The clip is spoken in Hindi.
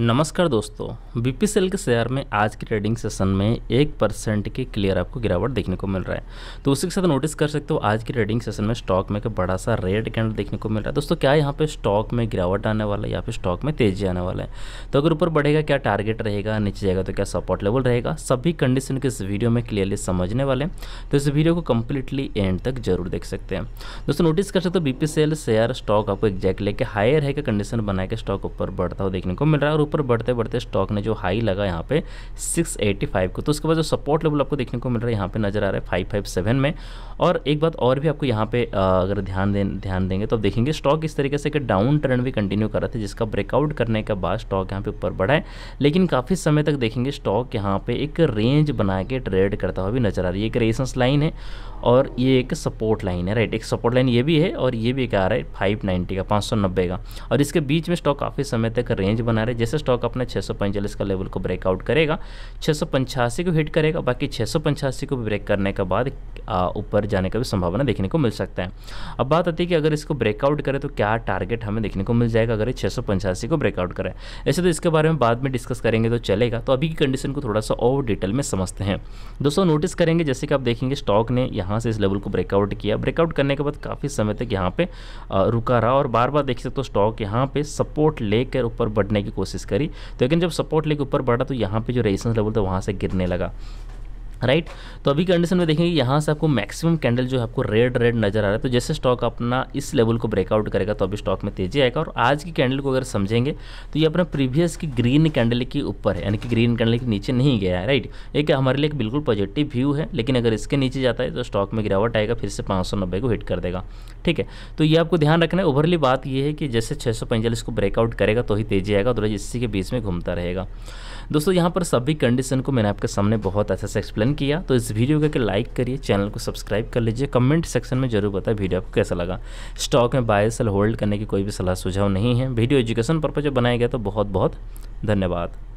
नमस्कार दोस्तों बी के शेयर में आज के ट्रेडिंग सेशन में एक परसेंट की क्लियर आपको गिरावट देखने को मिल रहा है तो उसी के साथ नोटिस कर सकते हो आज के ट्रेडिंग सेशन में स्टॉक में एक बड़ा सा रेड कैंडल देखने को मिल रहा है दोस्तों क्या यहाँ पे स्टॉक में गिरावट आने वाला है या फिर स्टॉक में तेजी आने वाला है तो अगर ऊपर बढ़ेगा क्या टारगेट रहेगा नीचे जाएगा तो क्या सपोर्ट लेवल रहेगा सभी कंडीशन के इस वीडियो में क्लियरली समझने वाले तो इस वीडियो को कम्प्लीटली एंड तक जरूर देख सकते हैं दोस्तों नोटिस कर सकते हो बी शेयर स्टॉक आपको एग्जैक्ट लेके हायर है कंडीशन बना के स्टॉक ऊपर बढ़ता हुआ देखने को मिल रहा है और ऊपर बढ़ते बढ़ते स्टॉक ने जो हाई लगा यहाँ पे 685 को तो उसके बाद जो सपोर्ट लेवल आपको देखने को मिल रहा है यहाँ पे नज़र आ रहा है 557 में और एक बात और भी आपको यहाँ पे अगर ध्यान दे ध्यान देंगे तो आप देखेंगे स्टॉक इस तरीके से कि डाउन ट्रेंड भी कंटिन्यू कर रहा था जिसका ब्रेकआउट करने के बाद स्टॉक यहाँ पे ऊपर बढ़ा है लेकिन काफ़ी समय तक देखेंगे स्टॉक यहाँ पे एक रेंज बना के ट्रेड करता हुआ भी नजर आ रही है एक रेसेंस लाइन है और ये एक सपोर्ट लाइन है राइट एक सपोर्ट लाइन ये भी है और ये भी एक आ रहा है 590 का 590 का और इसके बीच में स्टॉक काफ़ी समय तक रेंज बना रहे जैसे स्टॉक अपने छः का लेवल को ब्रेकआउट करेगा छः को हिट करेगा बाकी छः को भी ब्रेक करने के बाद ऊपर जाने का भी संभावना देखने को मिल सकता है अब बात आती है कि अगर इसको ब्रेकआउट करें तो क्या टारगेट हमें देखने को मिल जाएगा अगर छः को ब्रेकआउट करें ऐसे तो इसके बारे में बाद में डिस्कस करेंगे तो चलेगा तो अभी की कंडीशन को थोड़ा सा और डिटेल में समझते हैं दोस्तों नोटिस करेंगे जैसे कि आप देखेंगे स्टॉक ने यहाँ से इस लेवल को ब्रेकआउट किया ब्रेकआउट करने के बाद काफ़ी समय तक यहाँ पे रुका रहा और बार बार देख सकते हो तो स्टॉक यहाँ पे सपोर्ट लेकर ऊपर बढ़ने की कोशिश कोशिश करी तो लेकिन जब सपोर्ट लेकर ऊपर बढ़ा तो यहाँ पे जो रेजिस्टेंस लेवल था वहाँ से गिरने लगा राइट right? तो अभी कंडीशन में देखेंगे यहाँ से आपको मैक्सिमम कैंडल जो है आपको रेड रेड नजर आ रहा है तो जैसे स्टॉक अपना इस लेवल को ब्रेकआउट करेगा तो अभी स्टॉक में तेजी आएगा और आज की कैंडल को अगर समझेंगे तो ये अपना प्रीवियस की ग्रीन कैंडल के ऊपर है यानी कि ग्रीन कैंडल के नीचे नहीं गया है राइट एक हमारे लिए एक बिल्कुल पॉजिटिव व्यू है लेकिन अगर इसके नीचे जाता है तो स्टॉक में गिरावट आएगा फिर से पाँच को हिट कर देगा ठीक है तो ये आपको ध्यान रखना है ओवरली बात यह है कि जैसे छः को ब्रेकआउट करेगा तो ही तेजी आएगा और इसी के बीच में घूमता रहेगा दोस्तों यहाँ पर सभी कंडीशन को मैंने आपके सामने बहुत अच्छे से एक्सप्लेन पसंद किया तो इस वीडियो को लाइक करिए चैनल को सब्सक्राइब कर लीजिए कमेंट सेक्शन में जरूर बताएं वीडियो आपको कैसा लगा स्टॉक में बाय सेल होल्ड करने की कोई भी सलाह सुझाव नहीं है वीडियो एजुकेशन पर्पज बनाया गया तो बहुत बहुत धन्यवाद